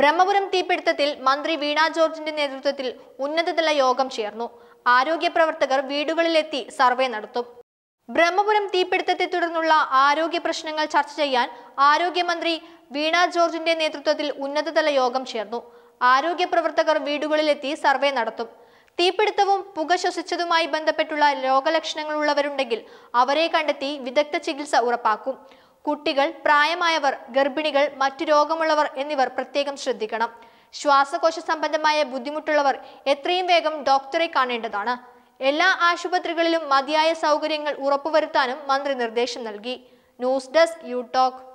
ബ്രഹ്മപുരം തീപിടുത്തത്തിൽ മന്ത്രി വീണ ജോർജിന്റെ നേതൃത്വത്തിൽ ഉന്നതതല യോഗം ചേർന്നു ആരോഗ്യ പ്രവർത്തകർ വീടുകളിലെത്തി സർവേ നടത്തും ബ്രഹ്മപുരം തീപിടുത്തത്തെ തുടർന്നുള്ള ആരോഗ്യ പ്രശ്നങ്ങൾ ചർച്ച ചെയ്യാൻ ആരോഗ്യമന്ത്രി വീണ ജോർജിന്റെ നേതൃത്വത്തിൽ ഉന്നതതല യോഗം ചേർന്നു ആരോഗ്യ പ്രവർത്തകർ വീടുകളിലെത്തി സർവേ നടത്തും തീപിടുത്തവും പുക ശ്വസിച്ചതുമായി ബന്ധപ്പെട്ടുള്ള രോഗലക്ഷണങ്ങളുള്ളവരുണ്ടെങ്കിൽ അവരെ കണ്ടെത്തി വിദഗ്ധ ചികിത്സ ഉറപ്പാക്കും കുട്ടികൾ പ്രായമായവർ ഗർഭിണികൾ മറ്റു രോഗമുള്ളവർ എന്നിവർ പ്രത്യേകം ശ്രദ്ധിക്കണം ശ്വാസകോശ സംബന്ധമായ ബുദ്ധിമുട്ടുള്ളവർ എത്രയും വേഗം ഡോക്ടറെ കാണേണ്ടതാണ് എല്ലാ ആശുപത്രികളിലും മതിയായ സൗകര്യങ്ങൾ ഉറപ്പുവരുത്താനും മന്ത്രി നിർദ്ദേശം നൽകി ന്യൂസ് ഡെസ്ക് യു ടോക്ക്